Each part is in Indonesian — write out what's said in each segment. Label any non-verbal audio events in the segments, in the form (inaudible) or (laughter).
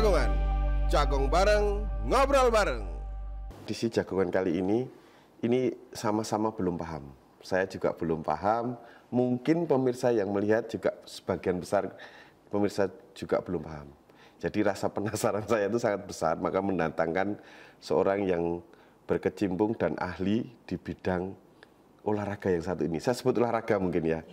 Jagongan, jagong bareng, ngobrol bareng. Di si jagongan kali ini, ini sama-sama belum paham. Saya juga belum paham, mungkin pemirsa yang melihat juga sebagian besar pemirsa juga belum paham. Jadi rasa penasaran saya itu sangat besar, maka mendatangkan seorang yang berkecimpung dan ahli di bidang olahraga yang satu ini. Saya sebut olahraga mungkin ya.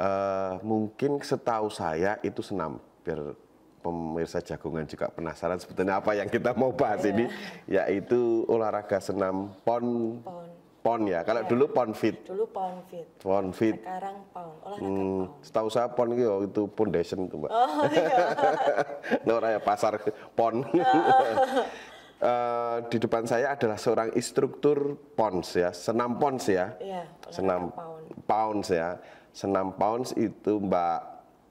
Uh, mungkin setahu saya itu senam, biar pemirsa jagungan juga penasaran sebetulnya apa yang kita mau bahas iya. ini yaitu olahraga senam pon pon, pon ya kalau yeah. dulu pon fit dulu pon fit pon fit sekarang pon olahraga hmm, pon setahu saya pon itu, ya, itu foundation tuh mbak oh, iya. (laughs) nah, ya pasar pon Uh, (laughs) (laughs) di depan saya adalah seorang instruktur PONS ya, senam PONS ya. Iya, senam pounds pounds ya. Senam pounds itu Mbak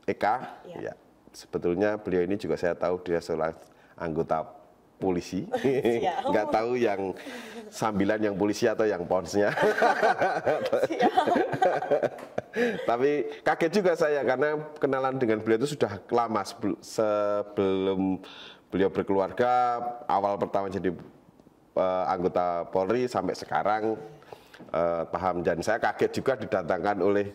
Eka ya. ya sebetulnya beliau ini juga saya tahu dia seorang anggota polisi nggak tahu yang sambilan yang polisi atau yang ponsnya (laughs) tapi kaget juga saya karena kenalan dengan beliau itu sudah lama sebelum beliau berkeluarga awal pertama jadi uh, anggota Polri sampai sekarang uh, paham dan saya kaget juga didatangkan oleh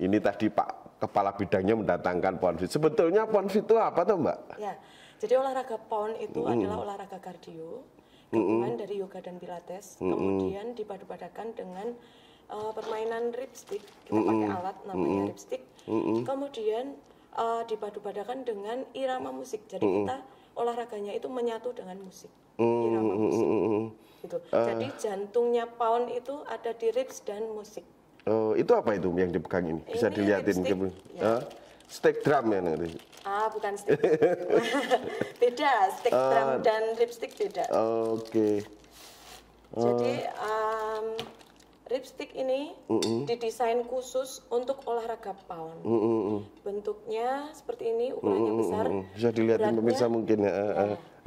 ini tadi Pak kepala bidangnya mendatangkan ponfit. Sebetulnya ponfit itu apa tuh Mbak? Ya, jadi olahraga pon itu mm. adalah olahraga kardio, gabungan mm. dari yoga dan pilates, mm. kemudian dipadupadakan dengan uh, permainan ripstick. Kita mm. pakai alat namanya mm. ripstick. Mm. Kemudian uh, eh, dipadu dengan irama musik. Jadi mm. kita olahraganya itu menyatu dengan musik, irama musik. Mm. Gitu. Uh. Jadi jantungnya pound itu ada di ribs dan musik. Oh, itu apa itu yang dipegang ini? Bisa ini dilihatin kebun Ya. Huh? Steak drum ya nanti. Ah, bukan steak. (laughs) beda, steak uh, ah. drum dan lipstick beda. Oke. Okay. Uh. Jadi um, lipstick ini uh -uh. didesain khusus untuk olahraga pound. Uh -uh. Bentuknya seperti ini, ukurannya uh -uh. besar. Bisa dilihatin pemirsa mungkin ya. Uh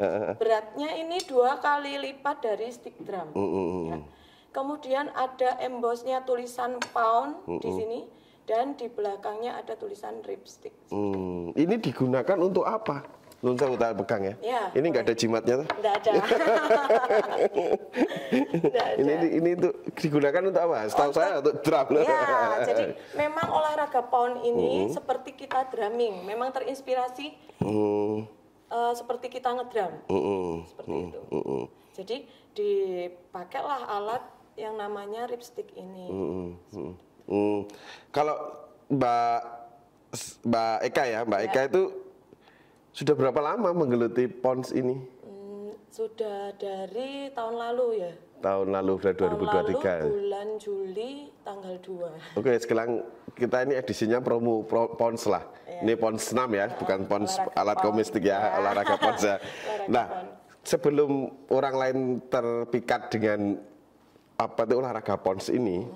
-uh. Beratnya ini dua kali lipat dari stick drum. Uh -uh. Ya Kemudian ada embossnya tulisan pound mm -mm. di sini dan di belakangnya ada tulisan ripstick. Hmm, ini digunakan untuk apa? Lunsa utara pegang ya. ya ini nggak ada jimatnya Nggak ada. (laughs) ada. Ini, ini ini digunakan untuk apa? Setahu saya untuk drum. Ya, (laughs) jadi memang olahraga pound ini hmm. seperti kita drumming, memang terinspirasi hmm. uh, seperti kita ngedrum, hmm. seperti hmm. itu. Hmm. Jadi dipakailah alat yang namanya lipstick ini. Hmm, hmm, hmm. hmm. Kalau Mbak Mbak Eka ya, Mbak ya. Eka itu sudah berapa lama menggeluti Pons ini? Hmm, sudah dari tahun lalu ya. Tahun lalu sudah 2023. Tahun lalu bulan Juli tanggal 2. Oke, sekarang kita ini edisinya promo pro, Pons lah. Ya. Ini Pons 6 ya, ya, bukan Pons alat komistik ya, ya, (laughs) olahraga Pons ya. olahraga nah, pon. sebelum orang lain terpikat dengan apa itu olahraga pons ini, hmm.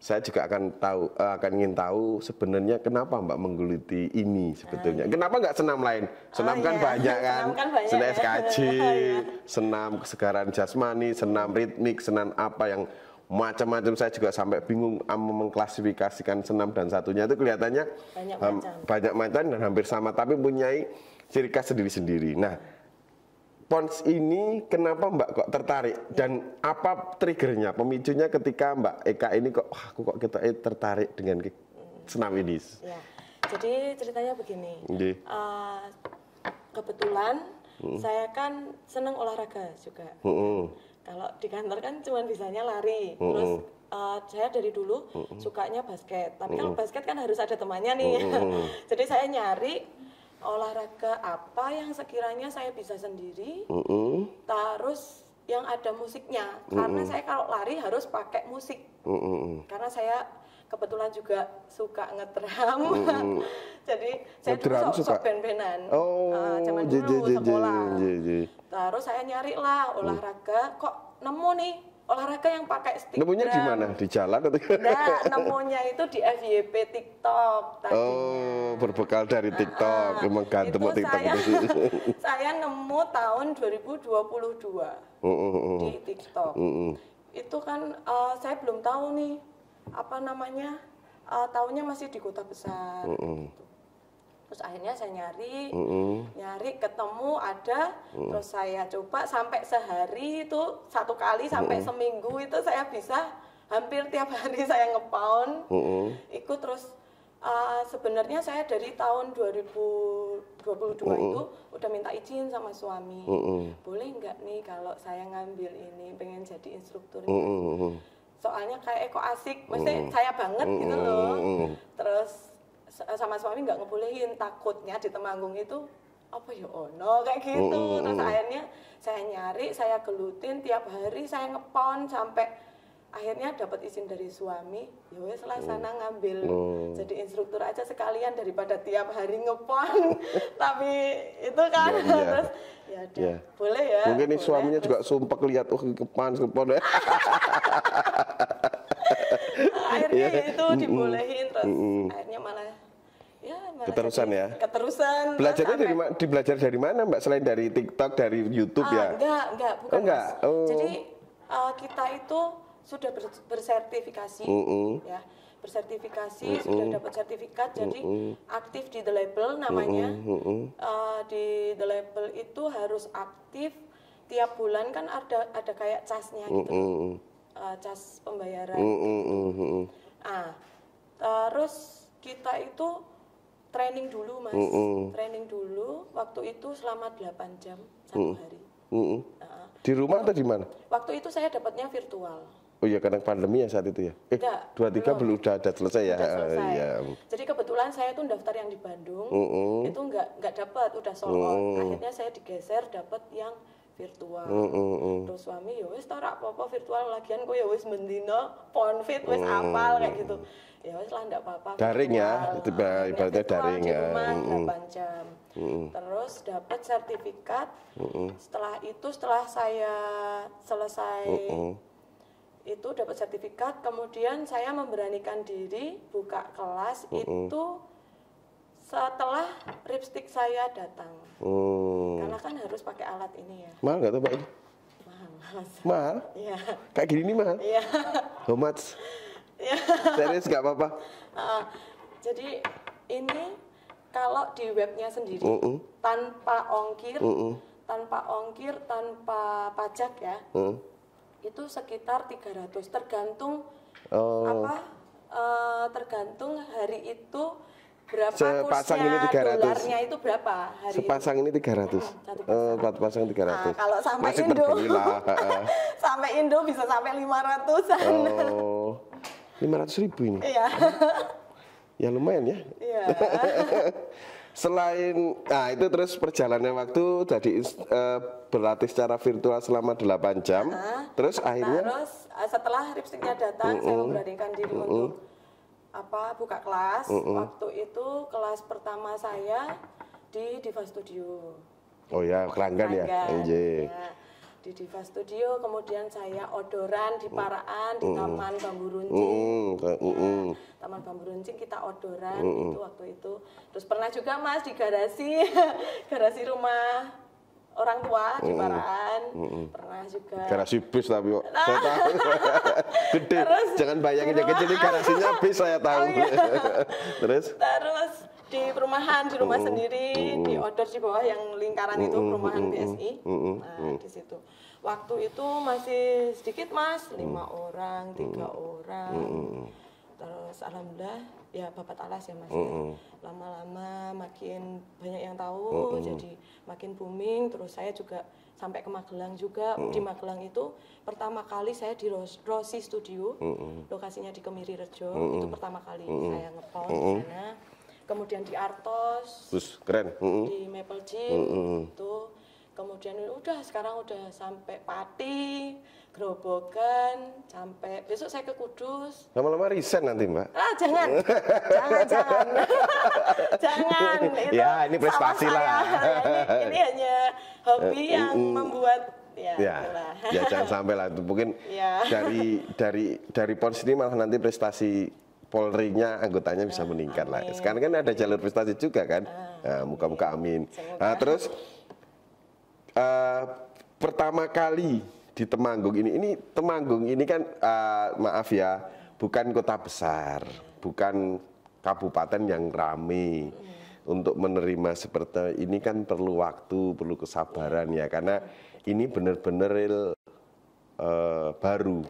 saya juga akan tahu eh, akan ingin tahu sebenarnya kenapa Mbak menggeluti ini sebetulnya. Kenapa nggak senam lain? Senam oh, kan iya. banyak (laughs) kan, senam, kan banyak, senam SKJ, (laughs) iya. senam kesegaran jasmani, senam ritmik, senam apa yang macam-macam saya juga sampai bingung mengklasifikasikan senam dan satunya itu kelihatannya banyak macam, banyak macam dan hampir sama tapi punyai ciri khas sendiri-sendiri. Nah, Pons ini kenapa Mbak kok tertarik dan apa triggernya, pemicunya ketika Mbak Eka ini kok wah, aku kok kita eh, tertarik dengan senam ini? Ya. Jadi ceritanya begini. Jadi. Uh, eh, kebetulan hmm. saya kan senang olahraga juga. Hmm. Kalau di kantor kan cuma bisanya lari. Hmm. Terus uh, saya dari dulu hmm. sukanya basket. Tapi kalau hmm. basket kan harus ada temannya nih. Hmm. (laughs) Jadi saya nyari olahraga apa yang sekiranya saya bisa sendiri. Mm -hmm. Terus yang ada musiknya. Mm -hmm. Karena saya kalau lari harus pakai musik. Mm -hmm. Karena saya kebetulan juga suka ngetram Mm -hmm. (laughs) jadi saya ngedram dulu sok, sok ben-benan. Oh, uh, zaman dulu sekolah. Terus saya nyari lah mm. olahraga kok nemu nih olahraga yang pakai stick nemunya di mana di jalan atau nah, nemunya itu di FYP TikTok tadinya. oh berbekal dari TikTok nah, emang ganteng itu TikTok saya, itu (laughs) saya nemu tahun 2022 uh-uh. di TikTok oh, oh. itu kan uh, saya belum tahu nih apa namanya uh, eh, tahunnya masih di kota besar Uh-uh terus akhirnya saya nyari mm -hmm. nyari ketemu ada mm -hmm. terus saya coba sampai sehari itu satu kali sampai mm -hmm. seminggu itu saya bisa hampir tiap hari (laughs) saya ngepound mm -hmm. ikut terus uh, sebenarnya saya dari tahun 2022 mm -hmm. itu udah minta izin sama suami mm -hmm. boleh nggak nih kalau saya ngambil ini pengen jadi instruktur mm -hmm. soalnya kayak kok asik, mesti mm -hmm. saya banget mm -hmm. gitu loh terus Eh, sama suami nggak ngebolehin takutnya di Temanggung itu apa ya ono kayak oh, gitu oh, oh, terus akhirnya saya nyari saya gelutin tiap hari saya ngepon sampai akhirnya dapat izin dari suami ya wes lah oh. sana ngambil oh. jadi instruktur aja sekalian daripada tiap hari ngepon (laughs) tapi itu kan ya, ya. terus ya, udah, ya boleh ya mungkin boleh. suaminya terus. juga sumpah lihat oh ngepon ngepon ya (laughs) akhirnya iya. ya. itu dibolehin terus mm -mm. akhirnya malah Ya, keterusan ya. Keterusan. Belajarnya dari ma- di belajar dari mana, Mbak? Selain dari TikTok, dari YouTube ah, ya? Enggak, enggak, bukan. Oh, enggak. Oh. Jadi uh, kita itu sudah bersertifikasi mm -mm. ya. Bersertifikasi, mm -mm. sudah dapat sertifikat mm -mm. jadi aktif di The Label namanya. Mm -mm. Uh, di The Label itu harus aktif tiap bulan kan ada ada kayak casnya gitu. Uh, cas pembayaran. Gitu. Ah, terus kita itu training dulu mas mm -hmm. training dulu waktu itu selama 8 jam satu mm -hmm. hari mm -hmm. Nah, di rumah atau di mana waktu itu saya dapatnya virtual Oh iya karena pandemi ya saat itu ya. Eh, dua tiga belum udah ada selesai ya. Udah ah, selesai. Ya. Jadi kebetulan saya tuh daftar yang di Bandung mm -hmm. itu nggak nggak dapat udah soal mm -hmm. Akhirnya saya digeser dapat yang virtual. Mm, mm, mm. Terus suami ya wis ta apa-apa virtual lagian kok ya wis mendino ponfit wis mm, apal kayak gitu. Ya wis lah ndak apa-apa. Daring ya, itu ibaratnya daring ya. jam. Terus dapat sertifikat. Mm, setelah itu setelah saya selesai mm, itu dapat sertifikat, kemudian saya memberanikan diri buka kelas mm itu setelah lipstick saya datang. Hmm. Karena kan harus pakai alat ini ya. Mahal nggak tuh Pak ini? Mahal, Iya. Kayak gini nih mahal? Iya. How much? Iya. Serius nggak apa-apa? Uh, jadi ini kalau di webnya sendiri uh -uh. tanpa ongkir, uh -uh. tanpa ongkir, tanpa pajak ya, uh itu sekitar 300 tergantung oh. apa? Uh, tergantung hari itu berapa sepasang kursnya, ini 300 dolarnya itu berapa hari sepasang ini 300 ratus uh, oh, empat eh, pasang 300 nah, kalau sampai Masih Indo (laughs) sampai Indo bisa sampai 500an oh, 500 ribu ini iya (laughs) ya lumayan ya iya (laughs) Selain nah itu terus perjalanan waktu jadi uh, berlatih secara virtual selama 8 jam. Uh -huh. Terus nah, akhirnya terus eh, setelah lipsticknya datang uh -uh. saya memberanikan diri uh -uh. untuk apa buka kelas mm -mm. waktu itu kelas pertama saya di Diva Studio. Oh ya, Keranggan ya. Iya, di Diva Studio, kemudian saya odoran di mm. Paraan di mm -mm. Taman Bambu Runcing. Mm -mm. Ya, Taman Bambu Runcing kita odoran mm -mm. itu waktu itu. Terus pernah juga Mas di garasi (laughs) garasi rumah orang tua di Paraan mm -mm. pernah juga garasi bis tapi kok nah. saya tahu (laughs) gede terus, jangan bayangin yang kecil garasinya bis saya tahu oh, iya. (laughs) terus terus di perumahan di rumah mm -mm. sendiri mm -mm. di outdoor di bawah yang lingkaran mm -mm. itu perumahan mm -mm. BSI mm -mm. Nah, di situ waktu itu masih sedikit mas lima mm -mm. orang tiga mm -mm. orang mm -mm terus alhamdulillah ya bapak talas ya mas mm -hmm. lama-lama makin banyak yang tahu mm -hmm. jadi makin booming terus saya juga sampai ke Magelang juga mm -hmm. di Magelang itu pertama kali saya di Ros Rosi Studio mm -hmm. lokasinya di Kemiri Rejo mm -hmm. itu pertama kali mm -hmm. saya ngepost mm -hmm. di sana kemudian di Artos Terus, keren mm -hmm. di Maple Gym mm -hmm. itu kemudian udah sekarang udah sampai Pati gerobokan, sampai besok saya ke Kudus. Lama-lama resign nanti mbak. Ah jangan, jangan, jangan, (laughs) jangan. Itu ya ini prestasi lah. ini, ini hanya hobi eh, yang membuat ya, ya, ya jangan sampai lah. Mungkin ya. dari dari dari pons ini malah nanti prestasi Polri-nya anggotanya bisa ah, meningkat lah. Sekarang kan ada jalur prestasi juga kan. Ah, ah, muka-muka amin. Nah, terus uh, pertama kali di Temanggung ini. Ini Temanggung ini kan uh, maaf ya, bukan kota besar, bukan kabupaten yang ramai Untuk menerima seperti ini kan perlu waktu, perlu kesabaran ya karena ini benar-benar uh, baru.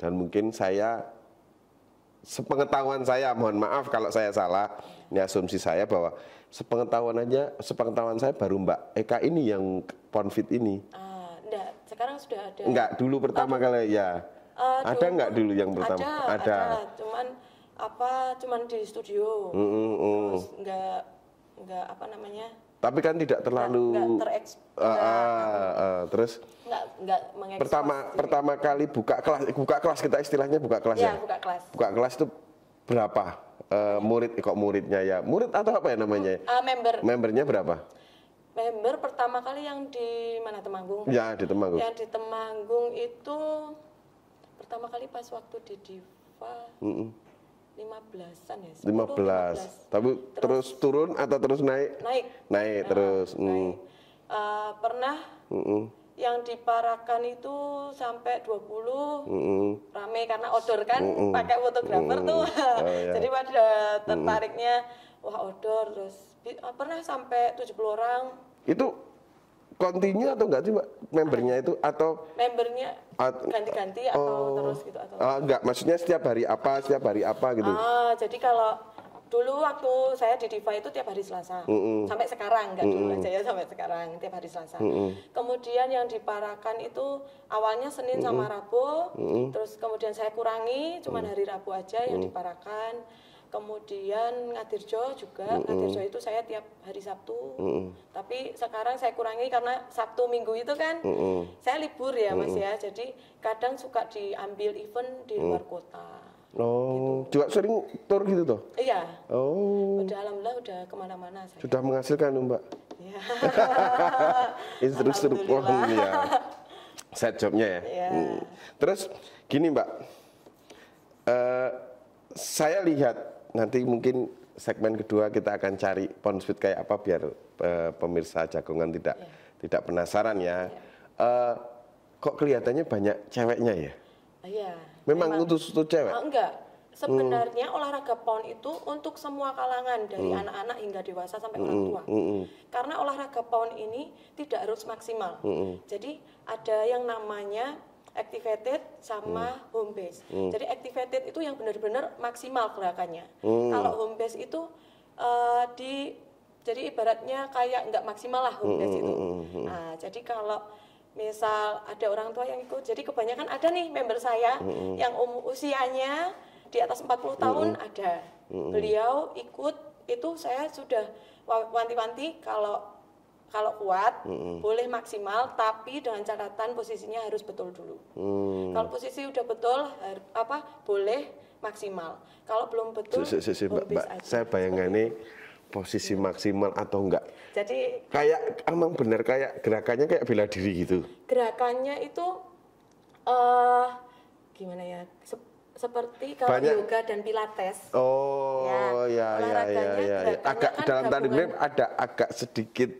Dan mungkin saya sepengetahuan saya, mohon maaf kalau saya salah, ini asumsi saya bahwa sepengetahuan aja, sepengetahuan saya baru Mbak Eka ini yang Ponfit ini. Ah sekarang sudah ada. Enggak, dulu pertama kali ya. Uh, ada enggak dulu yang pertama? Ada, ada. ada. Cuman apa? Cuman di studio. Mm, mm, mm. Terus nggak nggak apa namanya? Tapi kan tidak terlalu enggak uh, uh, uh, terus enggak enggak pertama diri. pertama kali buka kelas buka kelas kita istilahnya buka kelas ya, ya? buka kelas buka kelas itu berapa uh, murid kok muridnya ya murid atau apa ya namanya uh, member membernya berapa member pertama kali yang di mana Temanggung? Ya di Temanggung. Yang di Temanggung itu pertama kali pas waktu di Diva. Mm -mm. 15-an ya. 15. 15. Tapi terus, terus turun atau terus naik? Naik. Naik nah, terus. Mm. Naik. Mm. Uh, pernah mm -mm. yang diparakan itu sampai 20 mm -mm. rame karena odor kan mm -mm. pakai fotografer mm -mm. tuh. Oh, iya. (laughs) Jadi pada tertariknya mm -mm. wah odor terus uh, pernah sampai 70 orang itu kontinu atau enggak sih mbak membernya itu atau membernya ganti-ganti at, atau oh, terus gitu atau uh, ah, enggak maksudnya setiap hari apa setiap hari apa gitu ah jadi kalau dulu waktu saya di Diva itu tiap hari Selasa mm -hmm. sampai sekarang enggak mm -hmm. dulu aja ya sampai sekarang tiap hari Selasa mm -hmm. kemudian yang diparakan itu awalnya Senin mm -hmm. sama Rabu mm -hmm. terus kemudian saya kurangi cuma mm -hmm. hari Rabu aja yang mm -hmm. diparakan Kemudian Ngadirjo juga, mm -hmm. Ngadirjo itu saya tiap hari Sabtu. Mm -hmm. Tapi sekarang saya kurangi karena Sabtu Minggu itu kan mm -hmm. saya libur ya Mas ya. Jadi kadang suka diambil event di mm. luar kota. Oh, gitu. juga sering tour gitu tuh Iya. Oh. Udah alhamdulillah udah kemana-mana saya. Sudah menghasilkan Mbak. Iya. terus pulang ya. Set jobnya ya. ya. Hmm. Terus gini Mbak, uh, saya lihat nanti mungkin segmen kedua kita akan cari pound sweet kayak apa biar uh, pemirsa jagongan tidak yeah. tidak penasaran ya. Yeah. Iya. Uh, kok kelihatannya banyak ceweknya ya? Iya. Yeah, memang, memang untuk untuk cewek? Oh, enggak. Hmm. Sebenarnya hmm. olahraga pon itu untuk semua kalangan dari hmm. anak-anak hmm. hingga dewasa sampai hmm. orang tua. Hmm, hmm. Karena olahraga pon ini tidak harus maksimal. Hmm. Jadi ada yang namanya activated sama hmm. home base. Hmm. Jadi activated itu yang benar-benar maksimal gerakannya. Hmm. Kalau home base itu uh, di jadi ibaratnya kayak nggak maksimal lah home hmm, base hmm. itu. Hmm, hmm, nah, jadi kalau misal ada orang tua yang ikut, jadi kebanyakan ada nih member saya hmm. yang um, usianya di atas 40 tahun hmm. ada. Hmm. Beliau ikut itu saya sudah wanti-wanti kalau kalau kuat mm-hmm. boleh maksimal tapi dengan catatan posisinya harus betul dulu mm. kalau posisi udah betul har, apa boleh maksimal kalau belum betul si, si, si, mbak, mbak, saya bayangkan ini posisi hmm. maksimal atau enggak jadi kayak emang benar kayak gerakannya kayak bela diri gitu gerakannya itu uh, gimana ya Sep seperti kalau Banyak. yoga dan pilates. Oh, ya, ya, ya, ya, ya. Agak kan dalam tadi ada agak sedikit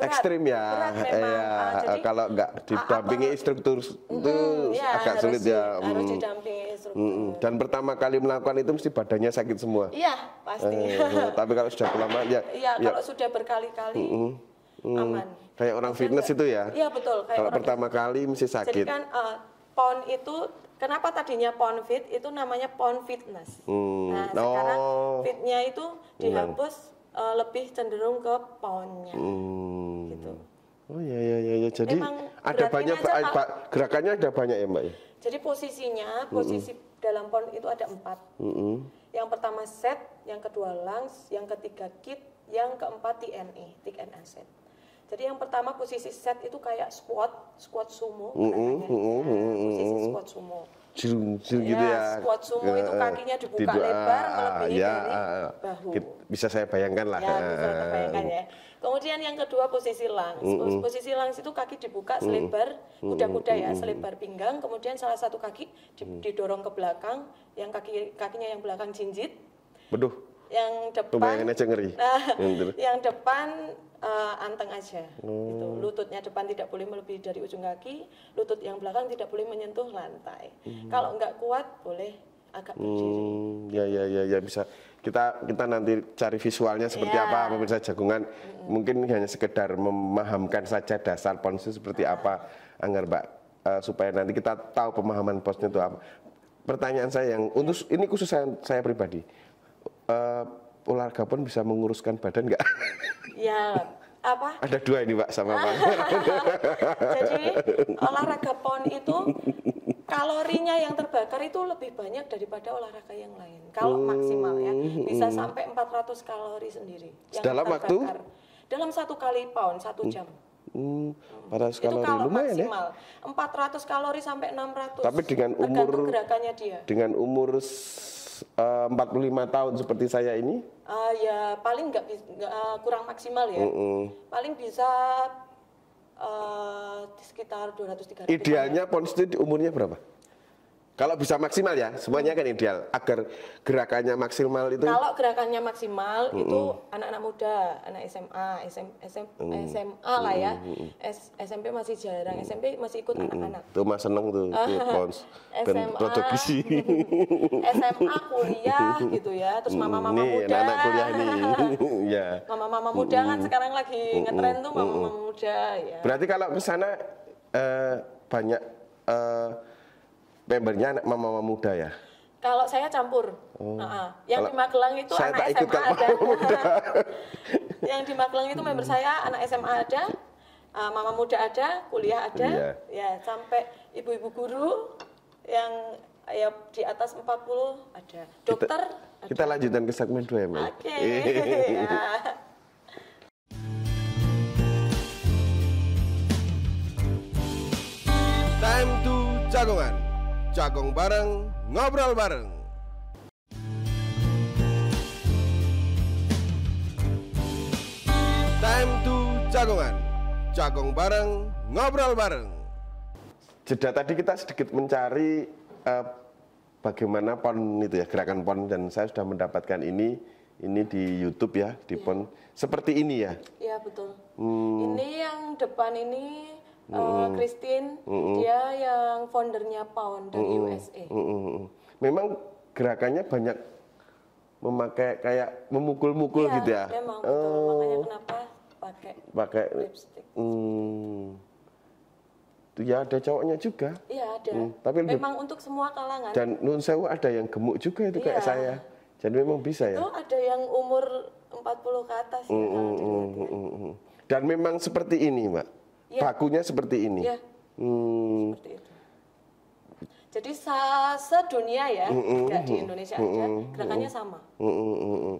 ekstrim ya. Berat Ya, uh, jadi, kalau nggak ah, didampingi instruktur struktur itu ya, agak harus sulit di, ya. Harus didampingi dan pertama kali melakukan itu mesti badannya sakit semua. Iya pasti. Eh, tapi kalau sudah lama ya. Iya ya. kalau sudah berkali-kali mm, mm, aman. Kayak orang Maksudnya, fitness itu ya. Iya betul. Kayak kalau pertama fitness. kali mesti sakit. Jadi kan uh, pon itu Kenapa tadinya pon fit itu namanya pon fitness? Hmm. Nah, oh. sekarang fitnya itu dihapus uh, lebih cenderung ke poundnya hmm. gitu oh ya ya ya, ya. jadi Emang ada banyak aja, ba gerakannya ada banyak ya mbak ya jadi posisinya posisi mm -hmm. dalam pound itu ada empat mm -hmm. yang pertama set yang kedua langs yang ketiga kit yang keempat TNE, tick and asset. Jadi yang pertama posisi set itu kayak squat, squat sumo. Mm -hmm. Mm -hmm. Posisi squat sumo. Jirung, jirung ya, gitu ya. Squat sumo uh, itu kakinya dibuka tidur, lebar ah, melebihi ya, dari ah, ah. bahu. Bisa saya bayangkan lah. Ya, bisa saya bayangkan ya. Kemudian yang kedua posisi langs. Mm Posisi langs itu kaki dibuka selebar kuda-kuda -mm. ya, selebar pinggang. Kemudian salah satu kaki didorong ke belakang, yang kaki kakinya yang belakang jinjit. Beduh yang depan Tuh aja ngeri. Nah, yang depan uh, anteng aja hmm. gitu. Oh. Lututnya depan tidak boleh melebihi dari ujung kaki, lutut yang belakang tidak boleh menyentuh lantai. Hmm. Kalau nggak kuat boleh agak hmm, berdiri. Hmm, ya ya ya ya bisa. Kita kita nanti cari visualnya seperti yeah. apa iya. pemirsa jagungan. Hmm. Mungkin hanya sekedar memahamkan saja dasar posnya seperti ah. apa agar Mbak uh, supaya nanti kita tahu pemahaman posnya itu apa. Pertanyaan saya yang untuk ini khusus saya, saya pribadi. Uh, olahraga pun bisa menguruskan badan nggak? (laughs) Ya, apa? Ada dua ini Pak sama Pak. (laughs) Jadi (laughs) olahraga pon itu kalorinya yang terbakar itu lebih banyak daripada olahraga yang lain. Kalau hmm, maksimal ya bisa hmm. sampai 400 kalori sendiri. Yang dalam waktu? Dalam satu kali pound satu hmm. jam. Hmm, 400 hmm. kalori itu kalau lumayan ya. maksimal, ya. 400 kalori sampai 600. Tapi dengan umur gerakannya dia. Dengan umur 45 tahun seperti saya ini? Uh, ya paling nggak uh, kurang maksimal ya. Mm -mm. Paling bisa uh, sekitar 200 300. Idealnya ya. umurnya berapa? Kalau bisa maksimal ya, semuanya kan ideal agar gerakannya maksimal itu. Kalau gerakannya maksimal mm itu anak-anak muda, anak SMA, SM, SM, mm. SMA lah ya, S, SMP masih jarang, SMP masih ikut anak-anak. Tuh mas seneng tuh, pons, dan SMA kuliah gitu ya, terus mama-mama muda. Anak, anak kuliah nih, (laughs) (laughs) ya. Mama-mama muda kan sekarang lagi ngetren tuh mama-mama muda ya. Berarti kalau ke sana uh, banyak uh, membernya anak mama, mama muda ya kalau saya campur oh. uh -uh. yang Kalau di Magelang itu saya anak SMA ada muda. (laughs) yang di Magelang itu member saya anak SMA ada uh, mama muda ada kuliah ada iya. ya sampai ibu-ibu guru yang ya di atas 40 ada dokter kita, ada. kita lanjutkan ke segmen dua ya Oke. Okay. (laughs) Time to jagongan. Cagong bareng, ngobrol bareng. Time to Jagongan. Jagong bareng, ngobrol bareng. Jeda tadi kita sedikit mencari uh, bagaimana pon itu ya, gerakan pon dan saya sudah mendapatkan ini ini di YouTube ya, di iya. pon seperti ini ya. Iya, betul. Hmm. Ini yang depan ini Uh, Christine, mm -hmm. dia yang foundernya Pound dari mm -hmm. USA. Mm -hmm. Memang gerakannya banyak memakai kayak memukul-mukul ya, gitu ya. Memang oh. betul. Makanya kenapa pakai pakai lipstick. Hmm. Ya ada cowoknya juga. Iya ada. Hmm, tapi memang lebih, untuk semua kalangan. Dan nun sewu ada yang gemuk juga itu iya. kayak saya. Jadi memang bisa ya. Itu ada yang umur 40 ke atas mm, ya. Mm, mm, -hmm. Dan memang seperti ini, Mbak ya. bakunya seperti ini. Ya. Hmm. Seperti itu. Jadi sedunia ya, mm -mm, tidak di Indonesia mm -mm, aja, gerakannya mm -mm, sama. Mm -mm, mm -mm.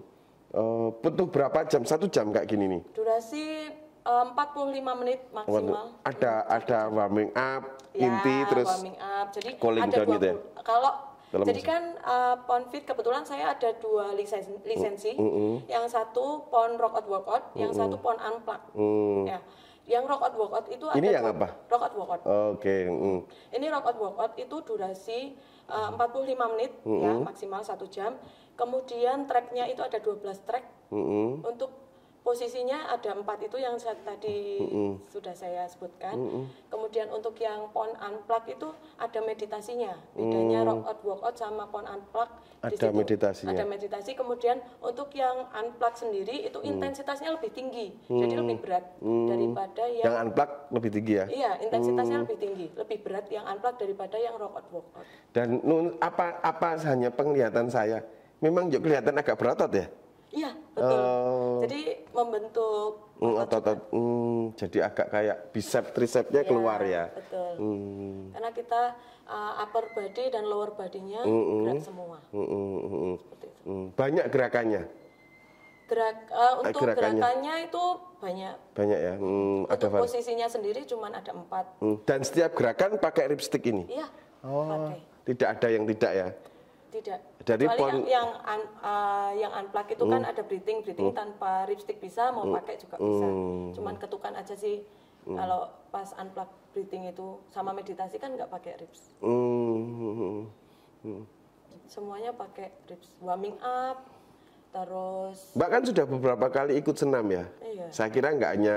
Uh, butuh berapa jam? Satu jam kayak gini nih? Durasi eh, uh, 45 menit maksimal. Ada ada warming up, ya, inti terus warming up. Jadi calling ada down gitu ya? Kalau dalam Jadi kan uh, Ponfit kebetulan saya ada dua lisensi, mm, lisensi. Mm -hmm. yang satu Pon Rock Out Workout, mm -hmm. yang satu Pon Unplug. Mm. Ya. Yang rock out out itu ada yang apa? Rock out out. Oke. Okay. Mm. Ini rock out out itu durasi eh, uh, 45 menit mm -hmm. ya maksimal satu jam. Kemudian tracknya itu ada 12 track mm -hmm. untuk posisinya ada empat itu yang saya, tadi mm -hmm. sudah saya sebutkan. Mm -hmm. Kemudian untuk yang pon unplug itu ada meditasinya. Mm. Bedanya mm. rock out walk out sama pon unplug ada di meditasinya. Ada ya? meditasi. Kemudian untuk yang unplug sendiri itu mm. intensitasnya lebih tinggi. Mm. Jadi lebih berat mm. daripada yang Yang unplug lebih tinggi ya. Iya, intensitasnya mm. lebih tinggi, lebih berat yang unplug daripada yang rock out walk out. Dan apa apa hanya penglihatan saya. Memang juga kelihatan agak berotot ya? Iya, betul. Uh, Jadi membentuk otot. otot Mm, jadi agak kayak bicep tricepnya ya, keluar ya. Betul. Mm. Karena kita uh, upper body dan lower body-nya mm -mm. gerak semua. Mm -mm. Itu. Mm. Banyak gerakannya. Gerak uh, untuk gerakannya. gerakannya itu banyak. Banyak ya. Mm, untuk ada posisinya sendiri cuma ada empat. mm. Dan setiap gerakan pakai lipstick ini. Iya. Oh. Pakai. Tidak ada yang tidak ya tidak. Jadi yang yang, un, uh, yang unplug itu kan hmm. kan ada breathing, breathing hmm. tanpa lipstick bisa, mau hmm. pakai juga bisa. Hmm. Cuman ketukan aja sih. Hmm. Kalau pas unplug breathing itu sama meditasi kan nggak pakai rips. Hmm. Hmm. Semuanya pakai rips. Warming up, terus. Mbak kan sudah beberapa kali ikut senam ya. Iya. Saya kira nggak hanya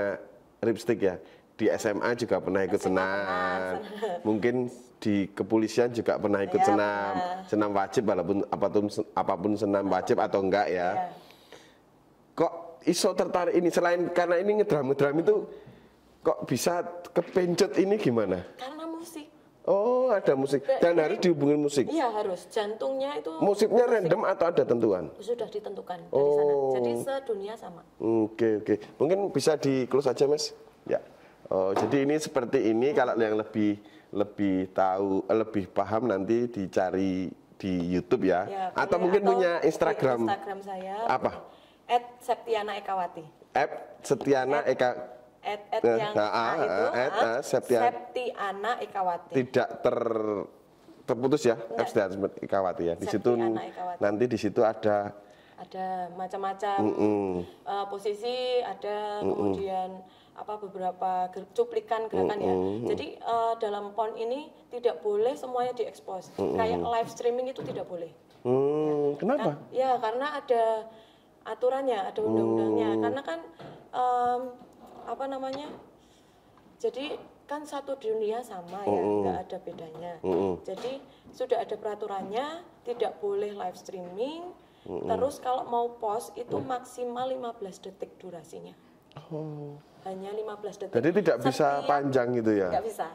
lipstick ya di SMA juga pernah ikut SMA senam. Pernah. Mungkin di kepolisian juga pernah ikut ya, senam. Pernah. Senam wajib walaupun apapun apapun senam wajib atau enggak ya. ya. Kok iso tertarik ini selain karena ini ngedram-ngedram itu kok bisa kepencet ini gimana? Karena musik. Oh, ada musik. Dan harus dihubungin musik. Iya, harus. Jantungnya itu Musiknya musik. random atau ada tentuan? Sudah ditentukan dari oh. sana. Jadi oh. sedunia sama. Oke, okay, oke. Okay. Mungkin bisa di close aja, Mas. Ya. Oh, jadi ini seperti ini kalau yang lebih lebih tahu eh, lebih paham nanti dicari di YouTube ya, ya atau mungkin atau punya Instagram. Instagram saya apa? At Septiana Ekawati. At Septiana Eka at, at eh, yang nah, A, A ah, itu eh, at, Septiana, Septiana Ekawati. Tidak ter terputus ya, Septiana Ekawati ya. Di situ nanti di situ ada ada macam-macam mm -mm. uh, posisi, ada mm -mm. kemudian apa beberapa cuplikan gerakan mm -hmm. ya. Jadi uh, dalam pon ini tidak boleh semuanya diekspos. Mm -hmm. Kayak live streaming itu tidak boleh. Mm, kenapa? Kan, ya karena ada aturannya, ada undang-undangnya. Mm. Karena kan um, apa namanya? Jadi kan satu dunia sama ya, nggak ada bedanya. Mm. Jadi sudah ada peraturannya, tidak boleh live streaming. Mm Terus kalau mau post itu mm. maksimal 15 detik durasinya. Oh. Hanya 15 detik. Jadi tidak Setiap bisa panjang gitu ya? Tidak bisa.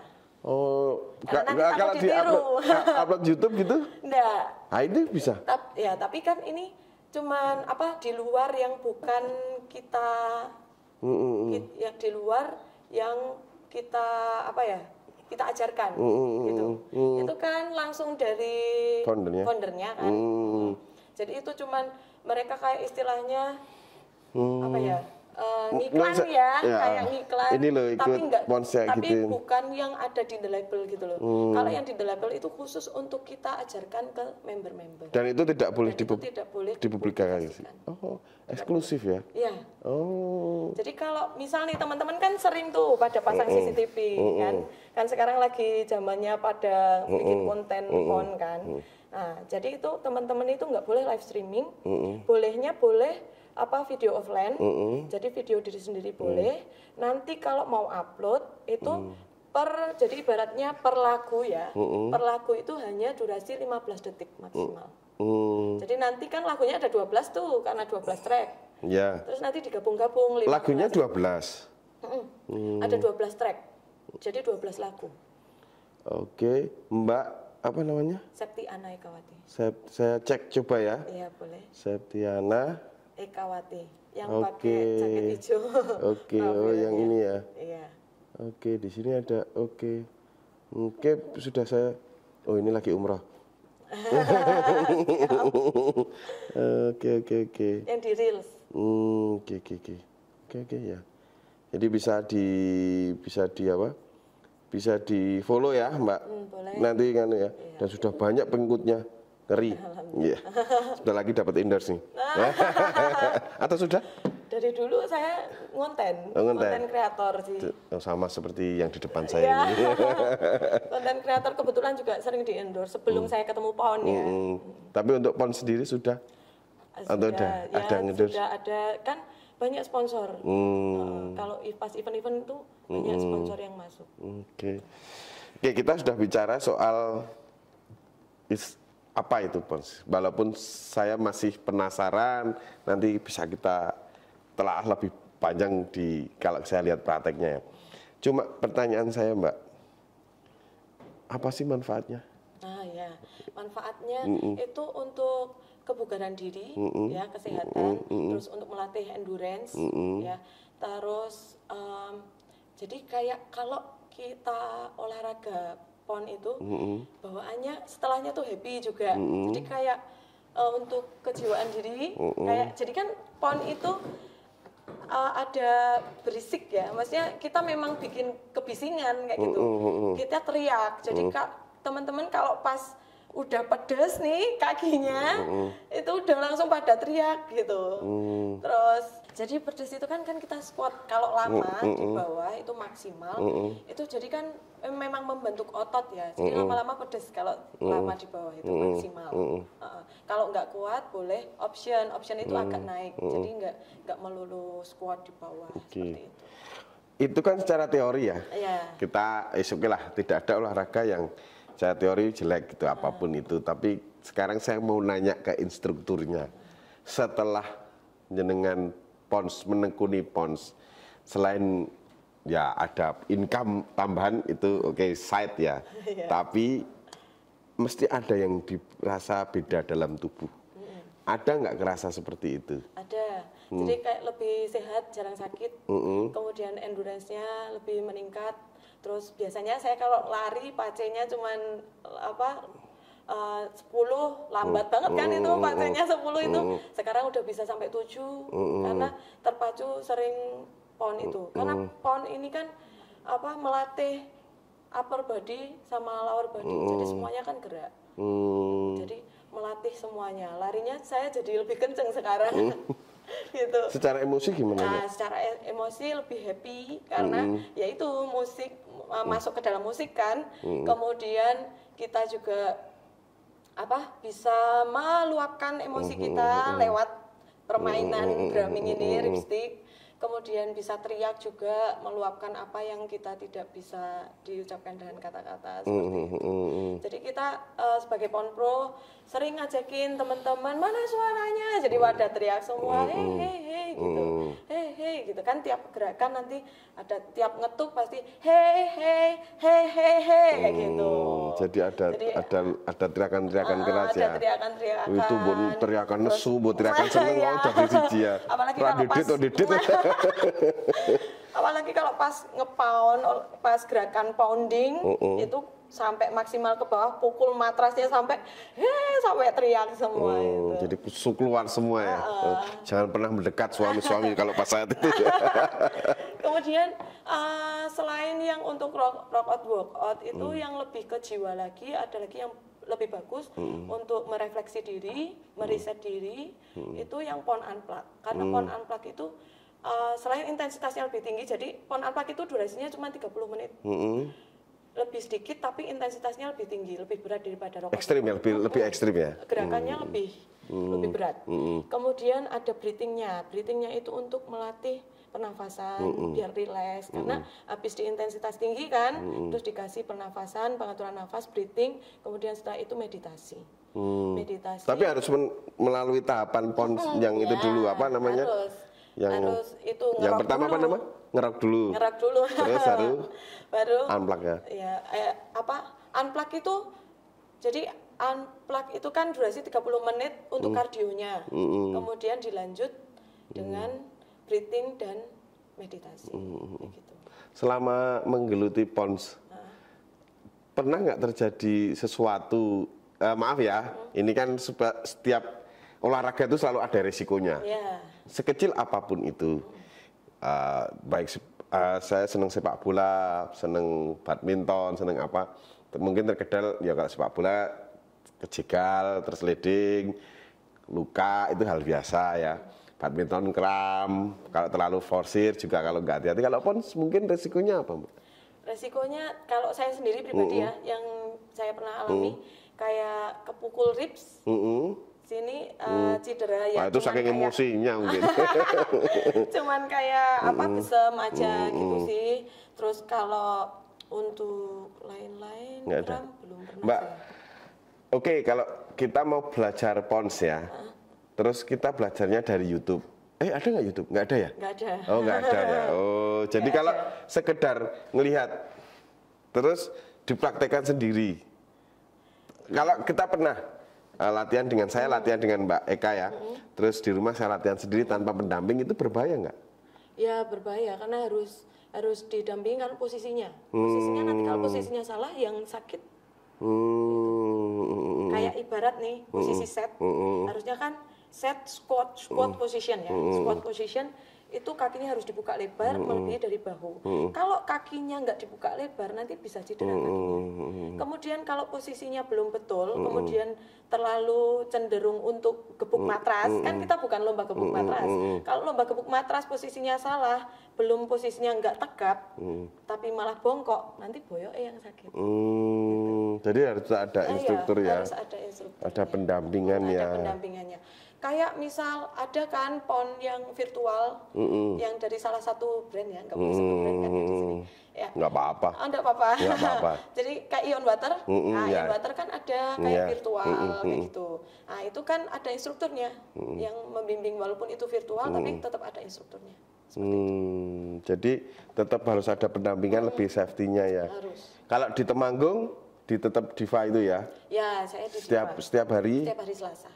Oh, Karena gak, kalau di upload, upload YouTube gitu? Enggak. (laughs) Nah, ini bisa. ya, tapi kan ini cuman apa di luar yang bukan kita mm -mm. mm. yang di luar yang kita apa ya? kita ajarkan mm, mm, mm gitu. Mm, mm, itu kan langsung dari foundernya, foundernya kan. Mm. Jadi itu cuman mereka kayak istilahnya mm. apa ya? uh, ngiklan ya, ya kayak iklan. ini loh ikut tapi enggak, tapi gitu. bukan yang ada di the label gitu loh hmm. kalau yang di the label itu khusus untuk kita ajarkan ke member-member dan itu tidak boleh, dan dipub tidak boleh dipublikasikan oh eksklusif ya iya oh jadi kalau misalnya teman-teman kan sering tuh pada pasang mm -mm. CCTV mm -mm. kan kan sekarang lagi zamannya pada mm -mm. bikin konten mm -mm. kan mm nah jadi itu teman-teman itu nggak boleh live streaming mm -mm. bolehnya boleh apa video offline. Mm -hmm. Jadi video diri sendiri mm. boleh. Nanti kalau mau upload itu mm. per jadi ibaratnya per lagu ya. Mm -hmm. Per lagu itu hanya durasi 15 detik maksimal. Mm. mm. Jadi nanti kan lagunya ada 12 tuh karena 12 track. Ya. Yeah. Terus nanti digabung-gabung Lagunya 12. Mm -mm. dua Ada 12 track. Jadi 12 lagu. Oke, Mbak apa namanya? Septiana Ekawati. Sep, saya cek coba ya. Iya boleh. Septiana Ekawati yang okay. pakai jaket hijau. Oke, okay. (laughs) oh ya. yang ini ya. Iya. Oke, okay, di sini ada oke. Okay. Oke, okay, sudah saya Oh, ini lagi umroh. (laughs) Oke, oke, oke. Yang di Reels. Hmm, oke, oke, oke. Oke, oke ya. Jadi bisa di bisa di apa? Bisa di follow ya, Mbak. Hmm, boleh. Nanti kan ya. ya. Dan sudah banyak pengikutnya. Ngeri. Iya. Yeah. Sudah lagi dapat endorse nih. (laughs) Atau sudah? Dari dulu saya ngonten, oh, ngonten, kreator sih. Oh, sama seperti yang di depan saya iya. ini. konten (laughs) kreator kebetulan juga sering di endorse sebelum hmm. saya ketemu PON ya. Hmm, hmm. Tapi untuk PON sendiri sudah? Ah, sudah Atau ada? Ya, ada endorse? Sudah ada kan banyak sponsor. Hmm. Uh, kalau pas event-event itu banyak hmm. sponsor yang masuk. Oke. Okay. Oke, kita sudah bicara soal apa itu Pons? Walaupun saya masih penasaran, nanti bisa kita telah lebih panjang di kalau saya lihat prakteknya ya. Cuma pertanyaan saya Mbak, apa sih manfaatnya? Ah ya, manfaatnya mm -mm. itu untuk kebugaran diri, mm -mm. ya kesehatan, mm -mm. terus untuk melatih endurance, mm -mm. ya, terus um, jadi kayak kalau kita olahraga pon itu mm-hmm. bawaannya setelahnya tuh happy juga mm-hmm. jadi kayak uh, untuk kejiwaan diri mm-hmm. kayak jadi kan pon itu uh, ada berisik ya maksudnya kita memang bikin kebisingan kayak gitu mm-hmm. kita teriak jadi mm-hmm. kak teman-teman kalau pas udah pedes nih kakinya mm-hmm. itu udah langsung pada teriak gitu mm-hmm. terus jadi pedes itu kan kan kita squat kalau lama mm -hmm. di bawah itu maksimal. Mm -hmm. Itu jadi kan eh, memang membentuk otot ya. Jadi lama-lama mm -hmm. kalau lama di bawah itu maksimal. Uh, kalau nggak kuat boleh option. Option itu agak naik. Jadi nggak nggak melulu squat di bawah okay. seperti itu. Itu kan secara teori ya. Iya. Kita eh, lah tidak ada olahraga yang secara teori jelek gitu apapun itu. Tapi sekarang saya mau nanya ke instrukturnya. Setelah jenengan pons, menekuni pons. Selain ya ada income tambahan itu oke okay, side ya, yeah. tapi mesti ada yang dirasa beda dalam tubuh. Mm -hmm. Ada nggak kerasa seperti itu? Ada. Hmm. Jadi kayak lebih sehat, jarang sakit. Mm -hmm. Kemudian endurance-nya lebih meningkat. Terus biasanya saya kalau lari pacenya cuman apa Eh, sepuluh lambat mm, banget kan mm, mm itu pancennya sepuluh mm, itu sekarang udah bisa sampai 7 mm, mm. karena terpacu sering pon itu karena pon ini kan apa melatih upper body sama lower body jadi semuanya kan gerak jadi melatih semuanya larinya saya jadi lebih kenceng sekarang (laughs) gitu. Secara emosi gimana? Nah, secara e-, emosi lebih happy karena mm ya itu yaitu musik mm. masuk ke dalam musik kan. Mm Kemudian kita juga apa bisa meluapkan emosi oh, kita oh, oh. lewat permainan drumming ini, lipstick kemudian bisa teriak juga meluapkan apa yang kita tidak bisa diucapkan dengan kata-kata mm, seperti mm -hmm. itu. Mm, mm. Jadi kita uh, sebagai Ponpro sering ngajakin teman-teman mana suaranya, jadi wadah teriak semua, mm -hmm. hei hei hei gitu, mm -hmm. hei hei gitu kan tiap gerakan nanti ada tiap ngetuk pasti hei hei hei hei hei hmm. gitu. Jadi ada jadi, ada ada teriakan-teriakan uh, keras ada ya. teriakan-teriakan. Itu buat teriakan nesu, buat teriakan (laughs) seneng, ya. udah siji ya. Apalagi kalau didit, didit, (laughs) (laughs) Apalagi kalau pas ngepound, pas gerakan pounding uh -uh. itu sampai maksimal ke bawah, pukul matrasnya sampai heh, sampai teriak semua. Oh, itu. Jadi kusuk keluar semua ya. Uh, Jangan pernah mendekat suami-suami (laughs) kalau pas saat itu. Ya. (laughs) Kemudian uh, selain yang untuk rock, rock out out itu hmm. yang lebih ke jiwa lagi, ada lagi yang lebih bagus hmm. untuk merefleksi diri, meriset hmm. diri, hmm. itu yang pon unplug. Karena hmm. pon unplug itu uh, selain intensitasnya lebih tinggi, jadi pon alpak itu durasinya cuma 30 menit. Mm -hmm. Lebih sedikit tapi intensitasnya lebih tinggi, lebih berat daripada rokok. Ekstrim ya, lebih lebih ekstrim ya. Gerakannya mm -hmm. lebih mm. lebih berat. Mm -hmm. Kemudian ada breathingnya, breathingnya itu untuk melatih pernafasan mm -hmm. biar rileks karena mm-hmm. habis di intensitas tinggi kan, mm-hmm. terus dikasih pernafasan, pengaturan nafas, breathing, kemudian setelah itu meditasi. Hmm. Meditasi. Tapi harus melalui tahapan pon yang ya, itu iya, dulu apa namanya? Harus yang harus itu ngerok yang pertama dulu. apa nama ngerak dulu ngerak dulu terus (laughs) (laughs) baru baru unplug ya ya eh, apa unplug itu jadi unplug itu kan durasi 30 menit untuk mm. kardionya mm. kemudian dilanjut mm. dengan breathing dan meditasi mm. gitu. selama menggeluti pons nah. pernah nggak terjadi sesuatu eh, maaf ya mm. ini kan setiap olahraga itu selalu ada resikonya yeah sekecil apapun itu uh, baik uh, saya senang sepak bola senang badminton senang apa mungkin terkedal ya kalau sepak bola kejegal leading luka itu hal biasa ya badminton kram kalau terlalu forsir juga kalau nggak hati-hati kalaupun mungkin resikonya apa mbak resikonya kalau saya sendiri pribadi mm ya yang saya pernah alami mm kayak kepukul ribs mm sini uh, cedera ya. Nah, itu saking kayak, emosinya mungkin. (laughs) cuman kayak apa besem hmm. aja hmm. gitu sih. Terus kalau untuk lain-lain kram belum pernah. Mbak, oke kalau kita mau belajar pons ya, huh? terus kita belajarnya dari YouTube. Eh ada nggak YouTube? Nggak ada ya? Nggak ada. Oh nggak ada ya. (laughs) Oh jadi gak kalau ada. sekedar ngelihat, terus dipraktekkan sendiri. Kalau kita pernah uh, latihan dengan saya latihan dengan Mbak Eka ya hmm. terus di rumah saya latihan sendiri tanpa pendamping itu berbahaya nggak ya berbahaya karena harus harus didampingi karena posisinya posisinya hmm. nanti kalau posisinya salah yang sakit hmm. kayak ibarat nih posisi set harusnya kan set squat squat position ya squat position itu kakinya harus dibuka lebar mm-hmm. melebihi dari bahu. Mm-hmm. Kalau kakinya nggak dibuka lebar nanti bisa cedera mm-hmm. kakinya. Kemudian kalau posisinya belum betul, mm-hmm. kemudian terlalu cenderung untuk gebuk mm-hmm. matras, kan kita bukan lomba gebuk mm-hmm. matras. Kalau lomba gebuk matras posisinya salah, belum posisinya nggak tegap, mm-hmm. tapi malah bongkok, nanti boyo yang sakit. Mm-hmm. Gitu. Jadi harus ada iya, instruktur ah, ya. Harus ada instruktur. Ada ya. pendampingan ya. Ada pendampingannya kayak misal ada kan pon yang virtual mm -hmm. yang dari salah satu brand ya nggak mm -hmm. brand kan di sini ya nggak apa-apa oh, nggak apa-apa (laughs) jadi kayak Ion Water mm -hmm, nah, yeah. Ion Water kan ada kayak yeah. virtual mm -hmm. kayak gitu nah itu kan ada instrukturnya mm -hmm. yang membimbing walaupun itu virtual mm -hmm. tapi tetap ada instrukturnya Seperti hmm, itu. jadi tetap harus ada pendampingan hmm. lebih safety-nya ya. Harus. Kalau di Temanggung di tetap Diva itu ya? Ya, saya di Setiap, setiap hari? Setiap hari Selasa.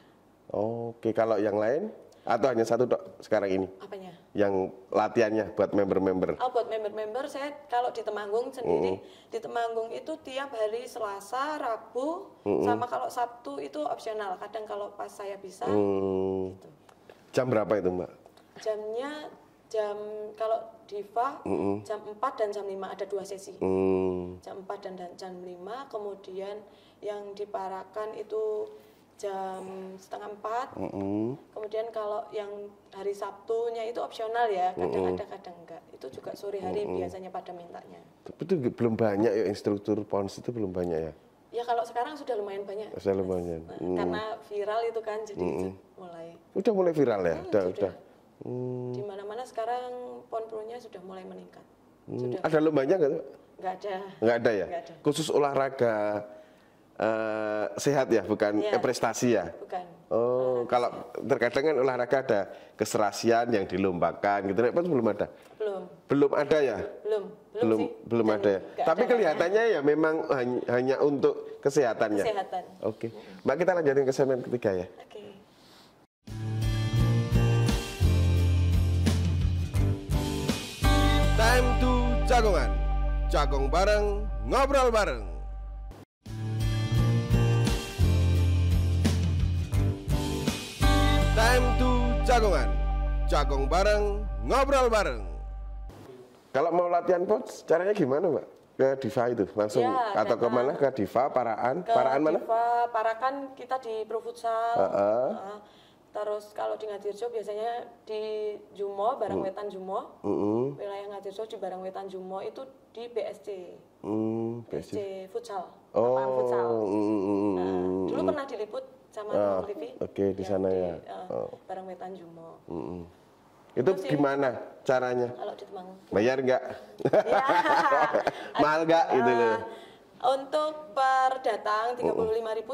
Oke, kalau yang lain atau hanya satu dok sekarang ini? Apanya? Yang latihannya buat member-member. Oh, buat member-member saya kalau di Temanggung sendiri, mm -hmm. di Temanggung itu tiap hari Selasa, Rabu, mm -hmm. sama kalau Sabtu itu opsional. Kadang kalau pas saya bisa. Mm. Gitu. Jam berapa itu, Mbak? Jamnya jam kalau diva mm -hmm. jam 4 dan jam 5 ada dua sesi. Mm. Jam 4 dan, dan jam 5 kemudian yang diparakan itu jam setengah empat. Mm -hmm. Kemudian kalau yang hari Sabtunya itu opsional ya, kadang mm -hmm. ada kadang enggak. Itu juga sore hari mm -hmm. biasanya pada mintanya. Tapi itu belum banyak ya instruktur pons itu belum banyak ya? Ya kalau sekarang sudah lumayan banyak. Sudah lumayan. Nah, mm. Karena viral itu kan jadi mm. mulai. Udah mulai viral ya? Hmm, udah, sudah. udah. Hmm. Di mana-mana sekarang pronya sudah mulai meningkat. Hmm. Sudah. Ada lumayan nggak? Enggak ada. Enggak ada ya. Enggak ada. Khusus olahraga Eh, sehat ya, bukan ya, eh, prestasi ya. Bukan. Oh, olahraga. kalau terkadang kan olahraga ada keserasian yang dilombakan gitu, kan belum ada. Belum. Belum ada ya. Belum. Belum. Belum, sih. belum ada ya. Tapi ada kelihatannya ya memang hanya, untuk kesehatannya. Kesehatan. Oke, okay. mbak kita lanjutin ke segmen ketiga ya. Oke. Okay. Time to jagongan. Jagong bareng, ngobrol bareng. Jagongan. Jagong bareng, ngobrol bareng. Kalau mau latihan pot, caranya gimana, Mbak? Ke Diva itu langsung ya, atau ke mana? Ke Diva, Paraan, ke Paraan mana? Diva, Parakan kita di Pro Futsal. Uh -uh. Uh, terus kalau di Ngajirjo biasanya di Jumo, Barang hmm. Wetan Jumo. Uh -uh. Wilayah Ngajirjo di Barang Wetan Jumo itu di BSC. Uh, hmm, BSC. Futsal. Oh. Futsal. Uh, uh, uh, dulu pernah diliput sama ah, TV. Oke, okay, di sana ya. Uh, eh, oh. Ah. Barang Metan Jumo. Mm -hmm. Itu Masih, gimana caranya? Kalau di Temanggung. Bayar nggak? ya. (laughs) Mahal nggak uh, eh, gitu loh. Untuk per datang 35.000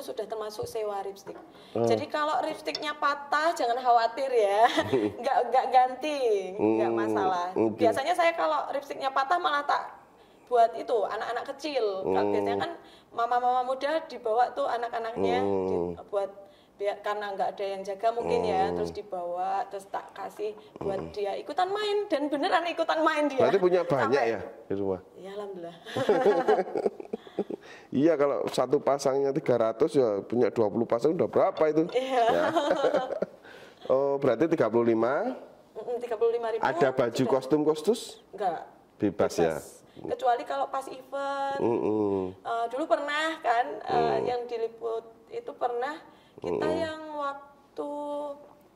sudah termasuk sewa lipstick. Oh. Ah. Jadi kalau lipsticknya patah jangan khawatir ya. (laughs) nggak nggak ganti, nggak hmm. masalah. Okay. Biasanya saya kalau lipsticknya patah malah tak buat itu anak-anak kecil. Hmm. Biasanya kan mama-mama muda dibawa tuh anak-anaknya hmm. buat biar karena nggak ada yang jaga mungkin ya, hmm. ya terus dibawa terus tak kasih buat hmm. dia ikutan main dan beneran ikutan main dia. Berarti punya banyak Sampai, ya? ya di rumah. Iya alhamdulillah. (laughs) iya kalau satu pasangnya 300 ya punya 20 pasang udah berapa itu? Iya. Ya. (laughs) oh berarti 35 35 ribu. Ada baju kostum kostus? Enggak. Bebas, bebas ya. Hmm. kecuali kalau pas event mm -hmm. uh, dulu pernah kan uh, mm. yang diliput itu pernah kita mm -hmm. yang waktu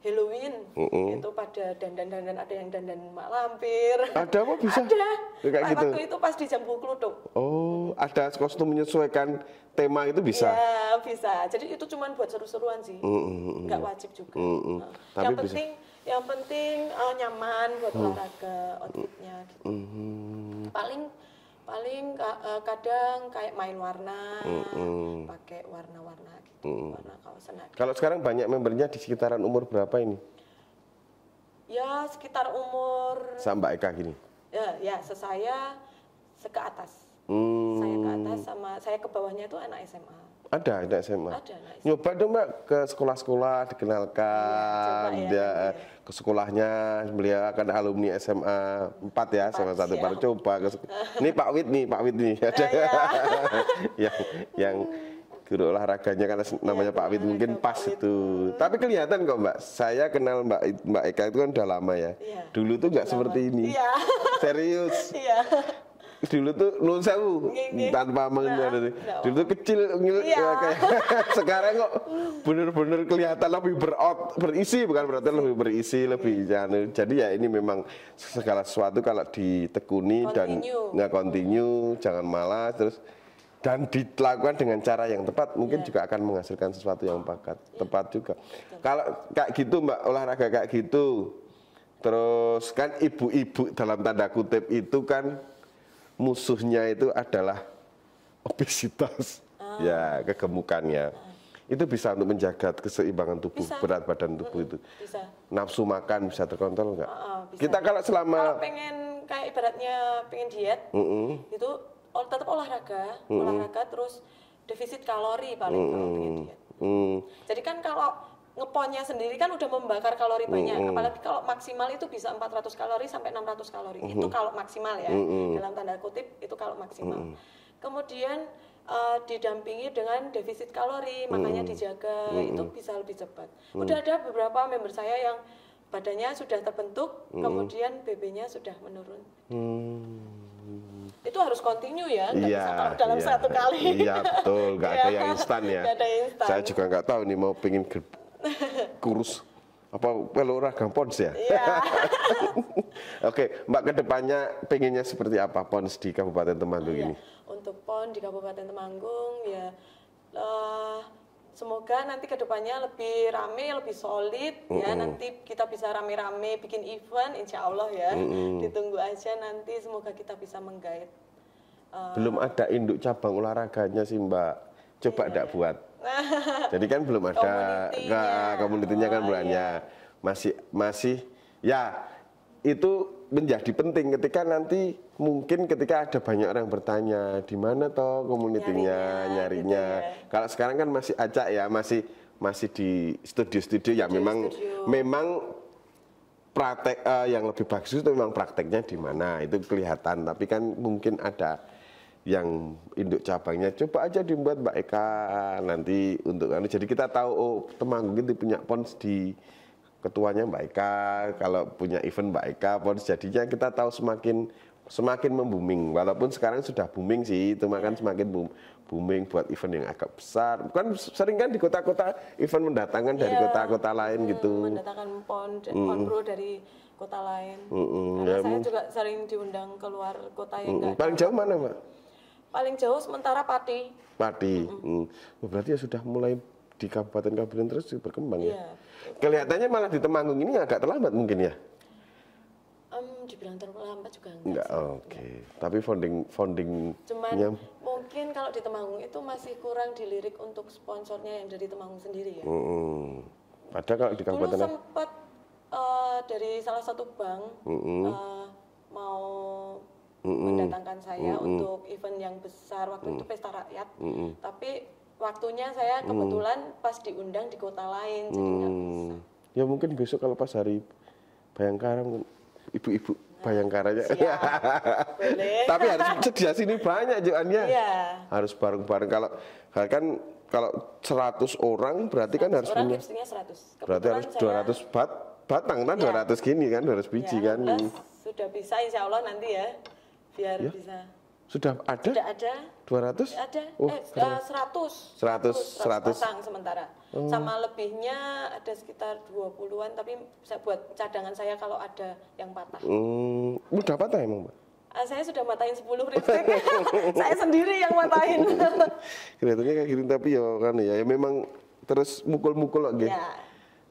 Halloween mm -hmm. itu pada dandan-dandan ada yang dandan mak lampir ada kok bisa ada ya, Kayak gitu. waktu gitu. itu pas di jam klutuk oh ada kostum menyesuaikan tema itu bisa ya bisa jadi itu cuma buat seru-seruan sih mm -hmm. nggak wajib juga mm -hmm. Tapi yang penting bisa yang penting uh, nyaman buat hmm. olahraga outfitnya gitu. Hmm. paling paling eh, kadang kayak main warna hmm. pakai warna-warna gitu hmm. warna kaos kalau sekarang banyak membernya di sekitaran umur berapa ini ya sekitar umur sama Mbak Eka gini ya ya sesaya seke atas hmm. saya ke atas sama saya ke bawahnya itu anak SMA ada anak SMA. Ada SMA. Nyoba dong mbak ke sekolah-sekolah dikenalkan, iya, ya, ya, ya. ke sekolahnya beliau kan alumni SMA empat ya sama satu baru coba. ini Pak Wid, nih, Pak Wid, nih. Ada ya. yang yang guru olahraganya kan namanya ya, Pak Wid mungkin pas Pak itu. Wid. Tapi kelihatan kok Mbak, saya kenal Mbak Mbak Eka itu kan udah lama ya. ya. Dulu tuh nggak seperti ini. Ya. (laughs) Serius. Ya dulu tuh nuwun sewu tanpa nah, mengenal ini nah. dulu tuh kecil iya. kayak (laughs) sekarang kok bener-bener kelihatan lebih berot berisi bukan berarti lebih berisi iya. lebih jadi jadi ya ini memang segala sesuatu kalau ditekuni dan nggak continue jangan malas terus dan dilakukan dengan cara yang tepat mungkin iya. juga akan menghasilkan sesuatu yang pakat, tepat juga. Kalau kayak gitu Mbak olahraga kayak gitu. Terus kan ibu-ibu dalam tanda kutip itu kan musuhnya itu adalah obesitas, ah. ya kegemukannya. Ah. Itu bisa untuk menjaga keseimbangan tubuh, bisa. berat badan tubuh itu. Bisa. Nafsu makan bisa terkontrol nggak? Ah, ah Kita kalau selama kalau pengen kayak ibaratnya pengen diet, mm -mm. itu tetap olahraga, mm -mm. olahraga terus defisit kalori paling mm -mm. kalau pengen diet. Mm. Jadi kan kalau ngeponnya sendiri kan udah membakar kalori banyak mm -hmm. apalagi kalau maksimal itu bisa 400 kalori sampai 600 kalori mm -hmm. itu kalau maksimal ya mm -hmm. dalam tanda kutip itu kalau maksimal mm -hmm. kemudian uh, didampingi dengan defisit kalori makanya dijaga mm -hmm. itu bisa lebih cepat mm -hmm. udah ada beberapa member saya yang badannya sudah terbentuk mm -hmm. kemudian BB-nya sudah menurun mm -hmm itu harus continue ya, nggak iya, dalam iya. satu kali. Iya betul, nggak ada (laughs) yang instan ya. ada instan. Saya juga nggak tahu nih mau pingin kurus apa pelurah pons ya. ya. (laughs) Oke, Mbak kedepannya pengennya seperti apa pons di Kabupaten Temanggung oh, ini? Untuk pon di Kabupaten Temanggung ya uh, semoga nanti kedepannya lebih rame, lebih solid mm -hmm. ya. Nanti kita bisa rame-rame bikin event, insya Allah ya. Mm -hmm. Ditunggu aja nanti semoga kita bisa menggait. Uh, Belum ada induk cabang olahraganya sih Mbak. Coba yeah. buat (laughs) Jadi kan belum ada komunitinya kan oh, belum iya. masih masih ya itu menjadi penting ketika nanti mungkin ketika ada banyak orang bertanya di mana toh komunitinya nyarinya, nyarinya. Gitu ya. kalau sekarang kan masih acak ya masih masih di studio-studio ya memang studio. memang praktek uh, yang lebih bagus itu memang prakteknya di mana itu kelihatan tapi kan mungkin ada yang induk cabangnya coba aja dibuat Mbak Eka nanti untuk kan jadi kita tahu oh Temanggung itu punya pons di ketuanya Mbak Eka kalau punya event Mbak Eka pons jadinya kita tahu semakin semakin membuming walaupun sekarang sudah booming sih itu makan semakin boom, booming buat event yang agak besar kan sering kan di kota-kota event mendatangkan dari iya, kota-kota lain hmm, gitu mendatangkan pon pon pro dari kota lain mm hmm, karena ya, saya juga sering diundang keluar kota yang mm paling jauh mana Mbak? Paling jauh sementara Pati. Pati. Mm -hmm. Oh, berarti ya sudah mulai di kabupaten-kabupaten terus berkembang ya. ya. Kelihatannya malah di Temanggung ini agak terlambat mungkin ya. Um, dibilang terlambat juga enggak. enggak Oke. Okay. Tapi founding founding Cuman mungkin kalau di Temanggung itu masih kurang dilirik untuk sponsornya yang dari Temanggung sendiri ya. Hmm. Ada kalau di kabupaten. Dulu sempat uh, dari salah satu bank mm -hmm. uh, mau mm-hmm. mendatangkan saya mm-hmm. untuk event yang besar waktu mm-hmm. itu pesta rakyat mm-hmm. tapi waktunya saya kebetulan mm-hmm. pas diundang di kota lain jadi nggak mm-hmm. bisa ya mungkin besok kalau pas hari bayangkara mungkin ibu-ibu nah. bayangkaranya Siap, (laughs) tapi harus sedia sini banyak jualnya iya. harus bareng-bareng kalau kan kalau 100 orang berarti 100 kan harus orang punya 100. berarti harus 200 saya... bat, batang kan ya. 200 gini kan 200 biji ya, kan sudah bisa insya Allah nanti ya biar ya. bisa sudah ada? Sudah ada. 200? Sudah ada. Oh, eh, 100. 100, 100. 100 pasang sementara. Hmm. Sama lebihnya ada sekitar 20-an tapi saya buat cadangan saya kalau ada yang patah. Hmm, udah patah emang, Mbak? Ah, saya sudah matain 10 ribu (laughs) saya sendiri yang matain (laughs) Kelihatannya kayak gini tapi ya kan ya, ya memang terus mukul-mukul lagi. Ya.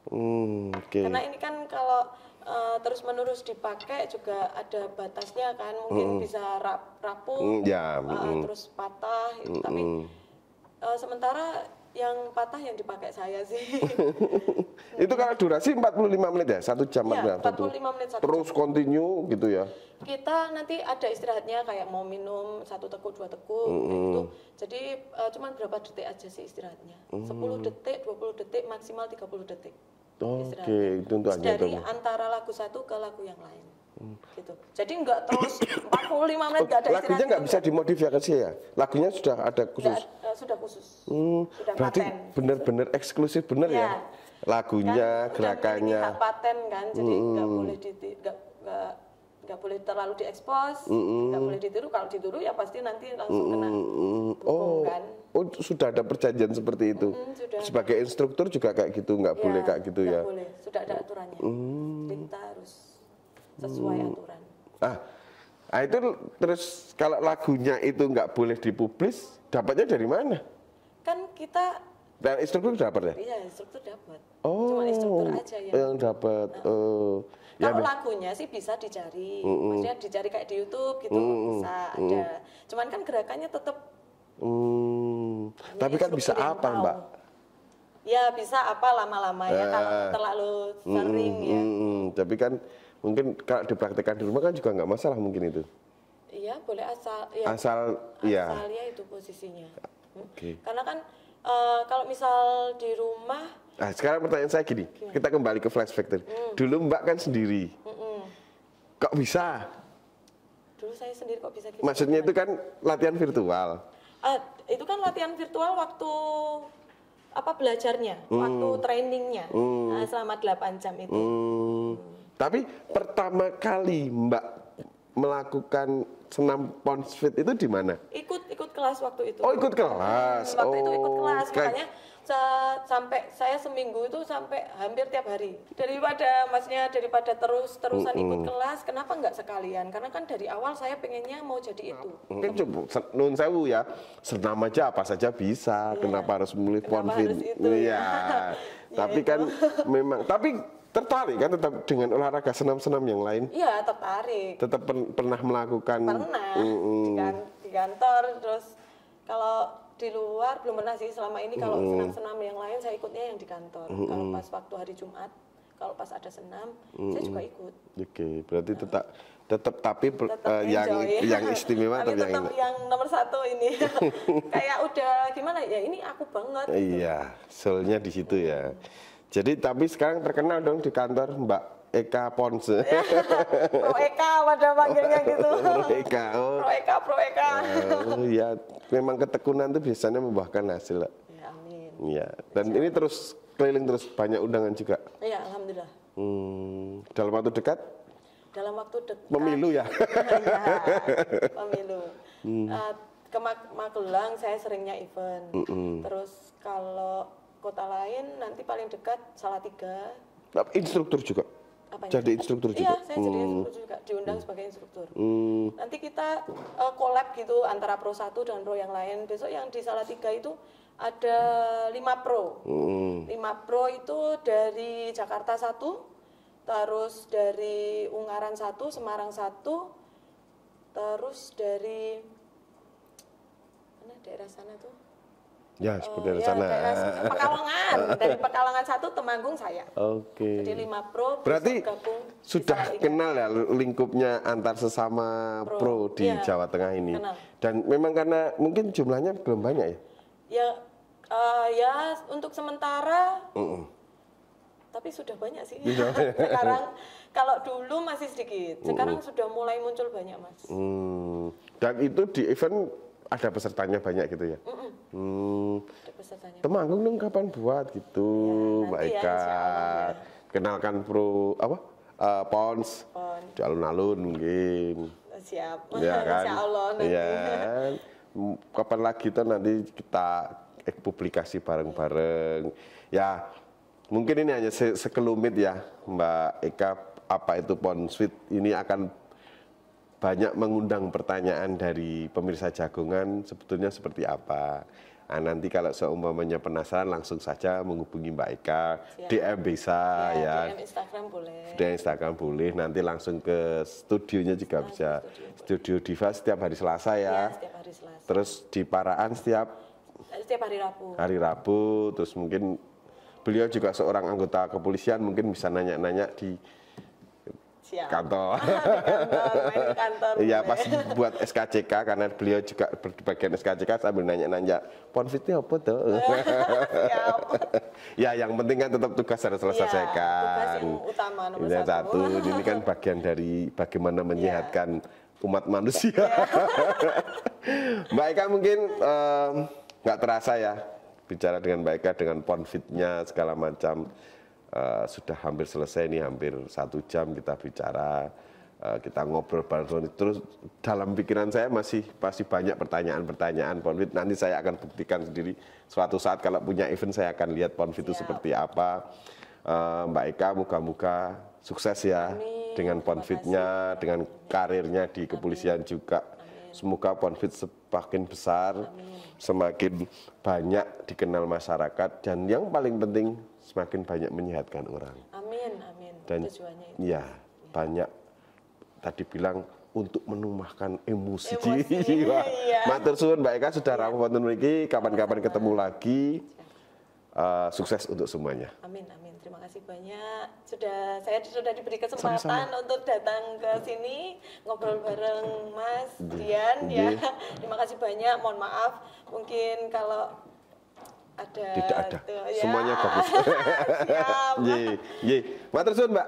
Hmm, Okay. Karena ini kan kalau uh, terus menerus dipakai juga ada batasnya kan mungkin mm. bisa rap, rapuh mm, yeah. Ya, uh, terus patah mm. Itu. tapi uh, sementara yang patah yang dipakai saya sih. (laughs) itu kalau durasi 45 menit ya, satu jam ya, 45 menit satu Terus jam. continue gitu ya. Kita nanti ada istirahatnya kayak mau minum satu teguk dua teguk mm -hmm. gitu. Jadi uh, cuman berapa detik aja sih istirahatnya? Mm -hmm. 10 detik, 20 detik, maksimal 30 detik. Oke, okay, itu untuk Dari aja, antara lagu satu ke lagu yang lain. Hmm. Gitu. Jadi enggak terus 45 (coughs) menit enggak ada Lagunya nggak bisa dimodifikasi ya? Lagunya sudah ada khusus? uh, sudah khusus. Hmm, sudah berarti benar-benar eksklusif benar ya? ya? Lagunya, kan, gerakannya. Sudah paten kan, jadi enggak hmm. boleh di, tidak boleh terlalu diekspos, mm -hmm. boleh ditiru. Kalau ditiru ya pasti nanti langsung mm -hmm. kena hukum oh. kan. Oh sudah ada perjanjian seperti itu. Mm, sudah. Sebagai instruktur juga kayak gitu nggak ya, boleh kayak gitu ya. boleh, sudah ada aturannya. Mm. kita harus sesuai mm. aturan. Ah, Nah, itu terus kalau lagunya itu nggak boleh dipublis, dapatnya dari mana? Kan kita dan nah, instruktur dapat ya? Iya, instruktur dapat. Oh, cuma instruktur aja yang, yang dapat. Nah. Uh. Iya, kalau lagunya sih bisa dicari, mm -mm. maksudnya dicari kayak di YouTube gitu mm -mm. bisa ada. Mm -mm. Cuman kan gerakannya tetap. Mm. Tapi kan bisa apa, mau. Mbak? Ya bisa apa lama-lama ya eh. kalau terlalu sering mm -mm. ya. Mm -mm. Tapi kan mungkin kalau dipraktekkan di rumah kan juga nggak masalah mungkin itu. Iya boleh asal ya. Asal, asal ya. Asal ya itu posisinya. Oke. Okay. Karena kan uh, kalau misal di rumah Nah, sekarang pertanyaan saya gini, okay. kita kembali ke flash tadi. Mm. Dulu Mbak kan sendiri. Mm -mm. Kok bisa? Dulu saya sendiri kok bisa gitu. Maksudnya itu kan latihan virtual. Uh, itu kan latihan virtual waktu apa belajarnya, mm. waktu trainingnya mm. uh, selama 8 jam itu. Mm. Tapi pertama kali Mbak melakukan senam ponsfit itu di mana? Ikut ikut kelas waktu itu. Oh, ikut kelas. Hmm, waktu oh, itu ikut oh, kelas, Kayaknya bisa sampai saya seminggu itu sampai hampir tiap hari daripada maksudnya daripada terus terusan mm -hmm. ikut kelas kenapa nggak sekalian karena kan dari awal saya pengennya mau jadi itu mungkin coba nun sewu ya senam aja apa saja bisa yeah. kenapa harus memilih ponfin iya (laughs) ya tapi kan memang tapi tertarik kan tetap dengan olahraga senam-senam yang lain? Iya tertarik. Tetap pen pernah melakukan? Pernah. Mm -mm. Di, kan di kantor terus kalau di luar belum pernah sih selama ini kalau mm. senam-senam yang lain saya ikutnya yang di kantor. Mm. Kalau pas waktu hari Jumat, kalau pas ada senam, mm. saya juga ikut. Oke, okay. berarti nah. tetap tetap tapi tetap uh, enjoy. yang (laughs) yang istimewa tapi tetap yang, yang nomor satu ini. (laughs) Kayak udah gimana ya ini aku banget. Gitu. Iya, gitu. soalnya di situ ya. Jadi tapi sekarang terkenal dong di kantor Mbak Eka Pons. (laughs) pro Eka pada panggilnya gitu. (laughs) Pro Eka. Oh. Pro Eka, Pro Eka. Oh, ya, memang ketekunan itu biasanya membuahkan hasil. Ya, amin. Iya. Dan Jangan. ini terus keliling terus banyak undangan juga. Iya, alhamdulillah. Hmm, dalam waktu dekat? Dalam waktu dekat. Pemilu ya. ya (laughs) pemilu. Hmm. Uh, eh, ke Magelang saya seringnya event. Mm -hmm. Terus kalau kota lain nanti paling dekat salah Salatiga. Instruktur juga apa jadi instruktur iya, juga. Iya, saya jadi hmm. instruktur juga diundang hmm. sebagai instruktur. Hmm. Nanti kita uh, collab gitu antara pro satu dan pro yang lain. Besok yang di salah tiga itu ada lima pro. Hmm. Lima pro itu dari Jakarta satu, terus dari Ungaran satu, Semarang satu, terus dari mana daerah sana tuh Ya, oh, seperti oh, sana. Ya, Pekalongan, (laughs) dari Pekalongan satu Temanggung saya. Oke. Okay. Jadi lima pro. Berarti gabung sudah kenal ya lingkupnya antar sesama pro, pro di ya, Jawa Tengah ini. Kenal. Dan memang karena mungkin jumlahnya belum banyak ya. Ya, uh, ya untuk sementara. Uh -uh. Tapi sudah banyak sih. Ya. (laughs) sekarang kalau dulu masih sedikit, sekarang uh -uh. sudah mulai muncul banyak mas. Hmm. Dan itu di event ada pesertanya banyak gitu ya. Hmm. Temanggung dong kapan buat gitu, iya, ya, Mbak Eka. Ya, Kenalkan pro apa? Uh, pons, Jalur di mungkin. Siap. Ya (laughs) kan? nanti. Iya kan? Hmm, kapan lagi tuh nanti kita publikasi bareng-bareng. Ya, mungkin ini hanya sekelumit ya Mbak Eka apa itu suite ini akan banyak mengundang pertanyaan dari pemirsa jagongan sebetulnya seperti apa. Nah, nanti kalau seumpamanya penasaran langsung saja menghubungi Mbak Eka, Siap. DM bisa ya, ya. DM Instagram boleh. DM Instagram boleh. Nanti langsung ke studionya juga nah, bisa. Studio, studio Diva setiap hari Selasa ya. ya. setiap hari Selasa. Terus di Paraan setiap eh, setiap hari Rabu. Hari Rabu, terus mungkin beliau juga seorang anggota kepolisian mungkin bisa nanya-nanya di Siap. kantor. Ah, kantor, Iya pas buat SKCK karena beliau juga bagian SKCK sambil nanya-nanya ponfitnya apa tuh? Ah, (laughs) ya yang penting kan tetap tugas harus iya, selesaikan. Ya, tugas yang utama nomor ini satu. satu. Ini kan bagian dari bagaimana iya. menyehatkan ya. umat manusia. Ya. (laughs) Mbak Eka mungkin nggak um, terasa ya bicara dengan Mbak Eka dengan ponfitnya segala macam. Eh, sudah hampir selesai ini hampir satu jam kita bicara uh, kita ngobrol bareng terus dalam pikiran saya masih pasti banyak pertanyaan-pertanyaan Ponfit nanti saya akan buktikan sendiri suatu saat kalau punya event saya akan lihat Ponfit itu seperti apa uh, Mbak Eka muka-muka sukses ya Amin. dengan Ponfitnya dengan karirnya di kepolisian Amin. juga Amin. semoga Ponfit semakin besar Amin. semakin banyak dikenal masyarakat dan yang paling penting semakin banyak menyehatkan orang. Amin, amin. Dan tujuannya itu. Ya, ya. banyak tadi bilang untuk menumahkan emosi, emosi jiwa. (laughs) Iya. Matur suwun Mbak Eka sudah iya. rawuh wonten mriki, kapan-kapan ketemu lagi. Uh, sukses untuk semuanya. Amin amin. Terima kasih banyak. Sudah saya sudah diberi kesempatan Sama -sama. untuk datang ke sini ngobrol bareng Mas Dian ya. Terima kasih banyak. Mohon maaf mungkin kalau ada. Tidak ada. Tuh, ya. Semuanya bagus. (laughs) Siap. Ye, ye. Matur Mbak.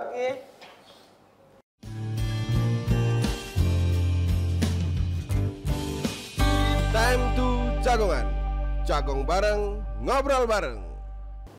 Time to jagongan. Jagong bareng, ngobrol bareng.